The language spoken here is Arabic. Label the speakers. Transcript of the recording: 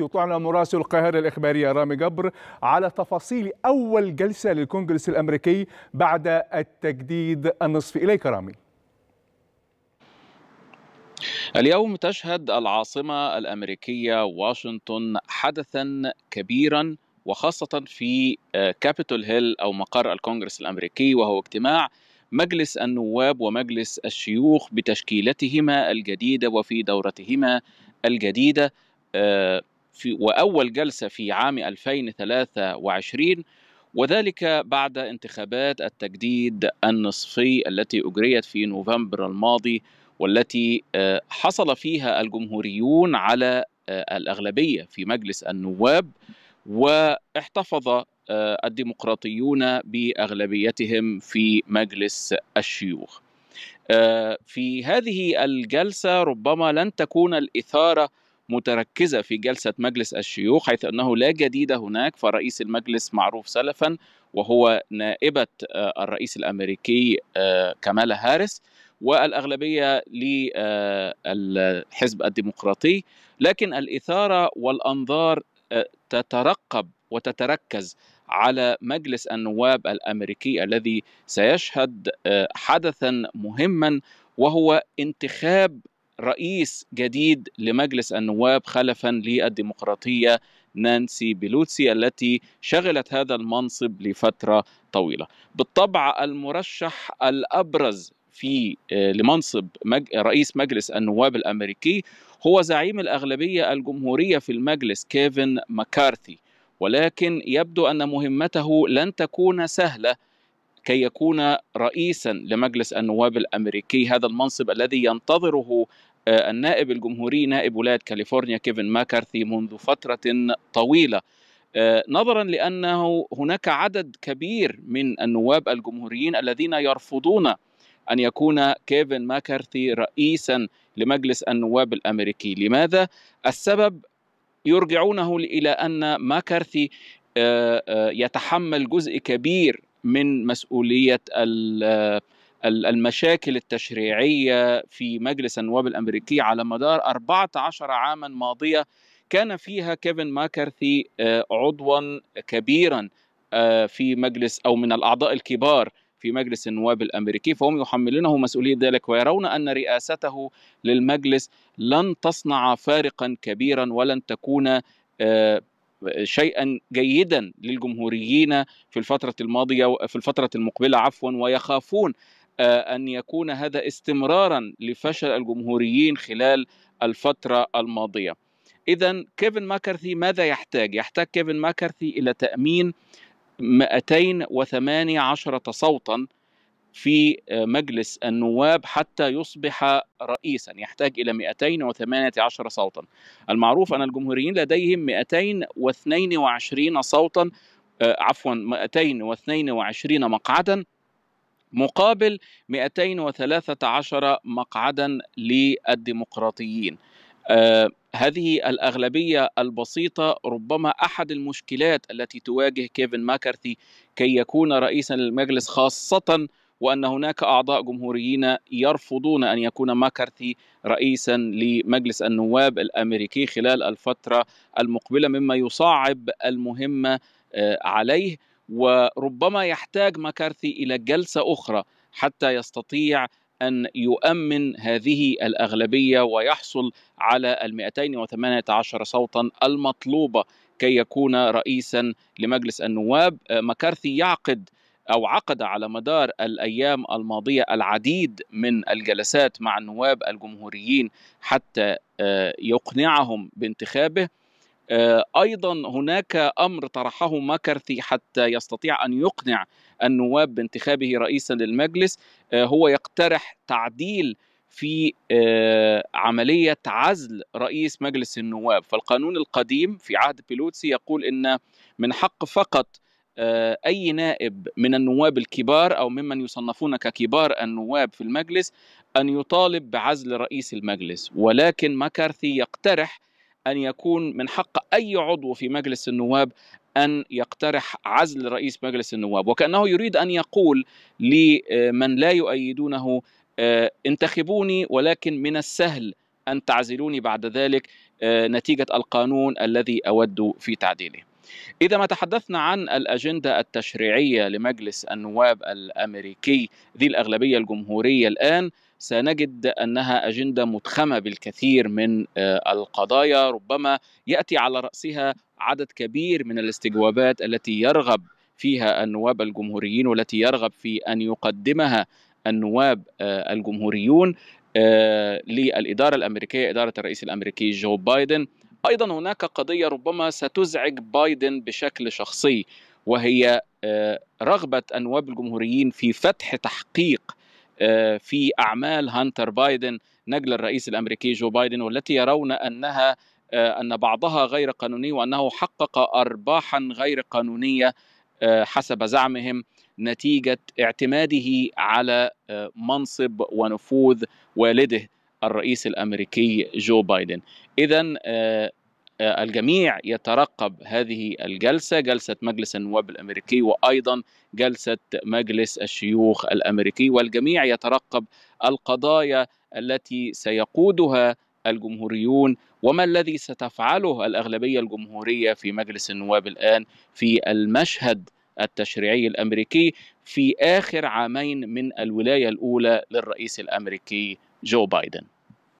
Speaker 1: يطلعنا مراسل القاهرة الإخبارية رامي جبر على تفاصيل أول جلسة للكونغرس الأمريكي بعد التجديد النصفي إليك رامي اليوم تشهد العاصمة الأمريكية واشنطن حدثا كبيرا وخاصة في كابيتول آه، هيل أو مقر الكونغرس الأمريكي وهو اجتماع مجلس النواب ومجلس الشيوخ بتشكيلتهما الجديده وفي دورتهما الجديده آه، في وأول جلسة في عام 2023 وذلك بعد انتخابات التجديد النصفي التي أجريت في نوفمبر الماضي والتي آه، حصل فيها الجمهوريون على آه، الأغلبية في مجلس النواب واحتفظ آه، الديمقراطيون باغلبيتهم في مجلس الشيوخ. في هذه الجلسه ربما لن تكون الاثاره متركزة في جلسة مجلس الشيوخ حيث أنه لا جديد هناك فرئيس المجلس معروف سلفا وهو نائبة آه، الرئيس الأمريكي آه، كمالا هاريس والاغلبيه للحزب آه، الديمقراطي لكن الاثاره والانظار تترقب وتتركز على مجلس النواب الامريكي الذي سيشهد حدثا مهما وهو انتخاب رئيس جديد لمجلس النواب خلفا للديمقراطيه نانسي بيلوتسي التي شغلت هذا المنصب لفتره طويله. بالطبع المرشح الابرز في آه، لمنصب رئيس مجلس النواب الامريكي هو زعيم الاغلبيه الجمهوريه في المجلس كيفن ماكارثي ولكن يبدو ان مهمته لن تكون سهله كي يكون رئيسا لمجلس النواب الامريكي هذا المنصب الذي ينتظره آه، النائب الجمهوري نائب ولايه كاليفورنيا كيفن ماكارثي منذ فتره طويله آه، نظرا لانه هناك عدد كبير من النواب الجمهوريين الذين يرفضون ان يكون كيفن ماكارثي رئيسا لمجلس النواب الامريكي، لماذا؟ السبب يرجعونه الى ان ماكارثي آه، يتحمل جزء كبير من مسؤوليه المشاكل التشريعية في مجلس النواب الأمريكي على مدار 14 عاما ماضية كان فيها كيفن ماكارثي آه، عضوا كبيرا آه، في مجلس أو من الأعضاء الكبار في مجلس النواب الامريكي فهم يحملونه مسؤوليه ذلك ويرون ان رئاسته للمجلس لن تصنع فارقا كبيرا ولن تكون آه، شيئا جيدا للجمهوريين في الفتره الماضيه في الفتره المقبله عفوا ويخافون آه، أن يكون هذا استمرارا لفشل الجمهوريين خلال الفترة الماضية إذا كيفن ماكارثي ماذا يحتاج؟ يحتاج كيفن ماكارثي إلى تأمين 218 صوتا في آه، مجلس النواب حتى يصبح رئيسا يحتاج إلى 218 صوتا المعروف أن الجمهوريين لديهم 222 صوتا آه، عفوا 222 مقعدا مقابل 213 مقعدا للديمقراطيين آه، هذه الأغلبية البسيطة ربما أحد المشكلات التي تواجه كيفن ماكارثي كي يكون رئيسا للمجلس خاصة وأن هناك أعضاء جمهوريين يرفضون أن يكون ماكارثي رئيسا لمجلس النواب الأمريكي خلال الفترة المقبلة مما يصعب المهمة آه، عليه وربما يحتاج مكارثي الى جلسه اخرى حتى يستطيع أن يؤمن هذه الأغلبية ويحصل على ال 218 صوتا المطلوبة كي يكون رئيسا لمجلس النواب آه، مكارثي يعقد أو عقد على مدار الأيام الماضية العديد من الجلسات مع النواب الجمهوريين حتى آه، يقنعهم بانتخابه آه، ايضا هناك امر طرحه ماكارثي حتى يستطيع ان يقنع النواب بانتخابه رئيسا للمجلس آه، هو يقترح تعديل في آه، عمليه عزل رئيس مجلس النواب فالقانون القديم في عهد بيلوتسي يقول ان من حق فقط اي نائب من النواب الكبار او ممن يصنفون ككبار النواب في المجلس ان يطالب بعزل رئيس المجلس ولكن ماكارثي يقترح أن يكون من حق أي عضو في مجلس النواب أن يقترح عزل رئيس مجلس النواب وكأنه يريد أن يقول لمن لا يؤيدونه آه، انتخبوني ولكن من السهل أن تعزلوني بعد ذلك آه، نتيجة القانون الذي أود في تعديله إذا ما تحدثنا عن الأجندة التشريعية لمجلس النواب الأمريكي ذي الأغلبية الجمهورية الآن سنجد انها اجنده متخمه بالكثير من آه، القضايا ربما ياتي على راسها عدد كبير من الاستجوابات التي يرغب فيها النواب الجمهوريين والتي يرغب في ان يقدمها النواب آه، الجمهوريون آه، للاداره الامريكيه اداره الرئيس الامريكي جو بايدن ايضا هناك قضيه ربما ستزعج بايدن بشكل شخصي وهي رغبه النواب الجمهوريين في فتح تحقيق في اعمال هانتر بايدن نجل الرئيس الامريكي جو بايدن والتي يرون انها آه، ان بعضها غير قانوني وانه حقق ارباحا غير قانونيه آه، حسب زعمهم نتيجه اعتماده على آه، منصب ونفوذ والده الرئيس الامريكي جو بايدن اذا الجميع يترقب هذه الجلسه جلسه مجلس النواب الامريكي وايضا جلسه مجلس الشيوخ الامريكي والجميع يترقب القضايا التي سيقودها الجمهوريون وما الذي ستفعله الاغلبيه الجمهوريه في مجلس النواب الان في المشهد التشريعي الامريكي في اخر عامين من الولايه الاولى للرئيس الامريكي جو بايدن